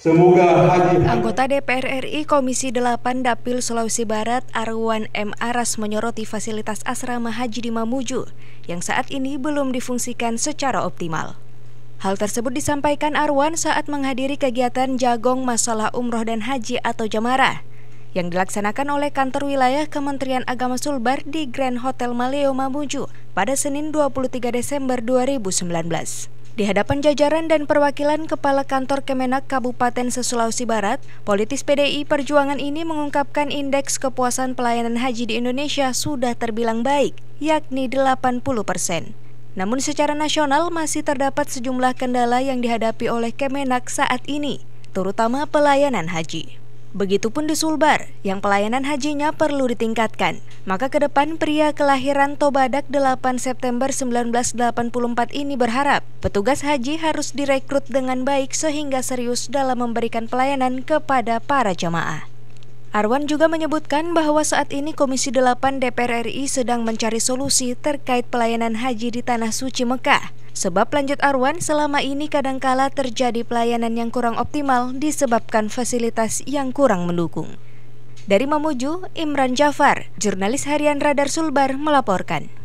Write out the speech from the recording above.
Semoga haji Anggota DPR RI Komisi 8 Dapil Sulawesi Barat Arwan M. Aras menyoroti fasilitas asrama haji di Mamuju yang saat ini belum difungsikan secara optimal. Hal tersebut disampaikan Arwan saat menghadiri kegiatan Jagong Masalah Umroh dan Haji atau Jamara yang dilaksanakan oleh kantor wilayah Kementerian Agama Sulbar di Grand Hotel Maleo Mamuju pada Senin 23 Desember 2019. Di hadapan jajaran dan perwakilan Kepala Kantor Kemenak Kabupaten Sesulawesi Barat, politis PDI Perjuangan ini mengungkapkan indeks kepuasan pelayanan haji di Indonesia sudah terbilang baik, yakni 80 persen. Namun secara nasional masih terdapat sejumlah kendala yang dihadapi oleh Kemenak saat ini, terutama pelayanan haji. Begitupun di Sulbar, yang pelayanan hajinya perlu ditingkatkan. Maka ke depan pria kelahiran Tobadak 8 September 1984 ini berharap petugas haji harus direkrut dengan baik sehingga serius dalam memberikan pelayanan kepada para jamaah. Arwan juga menyebutkan bahwa saat ini Komisi 8 DPR RI sedang mencari solusi terkait pelayanan haji di Tanah Suci Mekah. Sebab lanjut Arwan selama ini kadangkala terjadi pelayanan yang kurang optimal disebabkan fasilitas yang kurang mendukung. Dari Mamuju, Imran Jafar, jurnalis harian Radar Sulbar melaporkan.